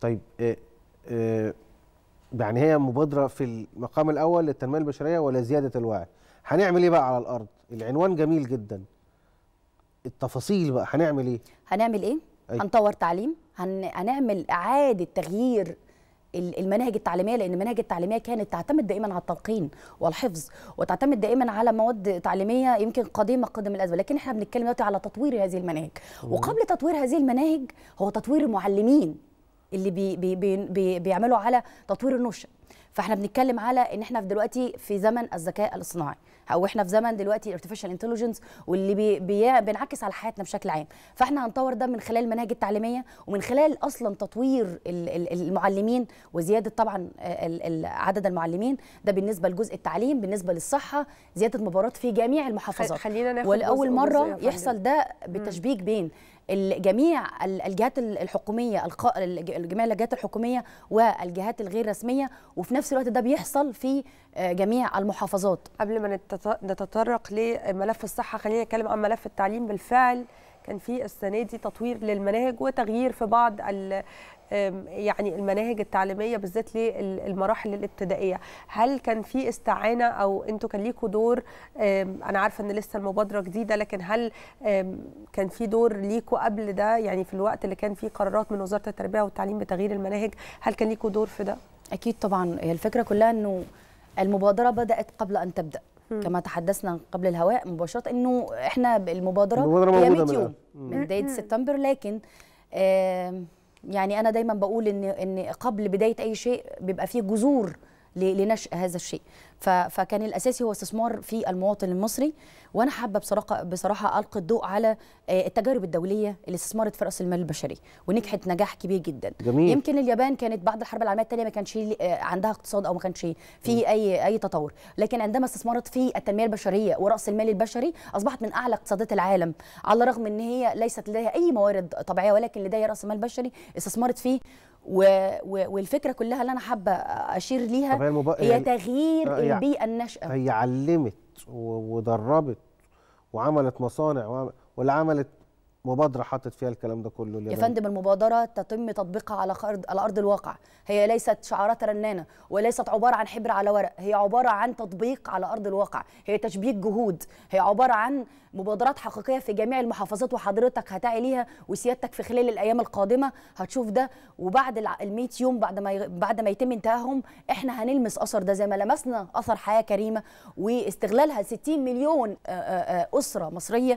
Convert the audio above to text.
طيب آه، آه، يعني هي مبادره في المقام الاول للتنميه البشريه ولا زياده الوعي هنعمل ايه بقى على الارض العنوان جميل جدا التفاصيل بقى هنعمل ايه هنعمل ايه أي. هنطور تعليم هن... هنعمل اعاده تغيير المناهج التعليميه لان المناهج التعليميه كانت تعتمد دائما على التلقين والحفظ وتعتمد دائما على مواد تعليميه يمكن قديمه قدم الازمه لكن احنا بنتكلم دلوقتي على تطوير هذه المناهج وقبل تطوير هذه المناهج هو تطوير المعلمين اللي بي بي بي بيعملوا على تطوير النشأ فاحنا بنتكلم على ان احنا في دلوقتي في زمن الذكاء الاصطناعي او احنا في زمن دلوقتي الارتفيشال انتليجنس واللي بي بي بينعكس على حياتنا بشكل عام فاحنا هنطور ده من خلال المناهج التعليميه ومن خلال اصلا تطوير المعلمين وزياده طبعا عدد المعلمين ده بالنسبه لجزء التعليم بالنسبه للصحه زياده مبارات في جميع المحافظات خلينا ناخد ولاول مره يحصل ده بالتشبيك بين جميع الجهات الحكوميه جميع الجهات الحكوميه والجهات الغير رسميه وفي نفس الوقت ده بيحصل في آه، جميع المحافظات قبل ما نتطرق لملف الصحه خلينا نتكلم عن ملف التعليم بالفعل كان في السنه دي تطوير للمناهج وتغيير في بعض يعني المناهج التعليميه بالذات للمراحل الابتدائيه هل كان في استعانه او انتوا كان ليكوا دور انا عارفه ان لسه المبادره جديده لكن هل كان في دور ليكوا قبل ده يعني في الوقت اللي كان فيه قرارات من وزاره التربيه والتعليم بتغيير المناهج هل كان ليكوا دور في ده اكيد طبعا هي الفكره كلها انه المبادره بدات قبل ان تبدا كما تحدثنا قبل الهواء مباشره انه احنا المبادره, المبادرة هي 100 يوم من بدايه سبتمبر لكن آه يعني انا دايما بقول ان ان قبل بدايه اي شيء بيبقى فيه جذور لنشأ هذا الشيء فكان الاساسي هو استثمار في المواطن المصري وانا حابه بصراحه بصراحه القي الضوء على آه، التجارب الدوليه اللي استثمرت في راس المال البشري ونجحت نجاح كبير جدا جميل. يمكن اليابان كانت بعد الحرب العالميه الثانيه ما كانش آه، عندها اقتصاد او ما كانش في اي اي تطور لكن عندما استثمرت في التنميه البشريه وراس المال البشري اصبحت من اعلى اقتصادات العالم على الرغم ان هي ليست لديها اي موارد طبيعيه ولكن لديها راس مال بشري استثمرت فيه و... و... والفكره كلها اللي انا حابه اشير ليها المب... هي يعني تغيير آه، يعني... البيئه الناشئه هي علمت ودربت وعملت مصانع وعمل... ولا عملت مبادره حاطط فيها الكلام ده كله يا فندم المبادره تتم تطبيقها على على ارض الواقع هي ليست شعارات رنانه وليست عباره عن حبر على ورق هي عباره عن تطبيق على ارض الواقع هي تشبيك جهود هي عباره عن مبادرات حقيقيه في جميع المحافظات وحضرتك هتعي ليها وسيادتك في خلال الايام القادمه هتشوف ده وبعد ال 100 يوم بعد ما بعد ما يتم انتهاهم احنا هنلمس اثر ده زي ما لمسنا اثر حياه كريمه واستغلالها 60 مليون اسره مصريه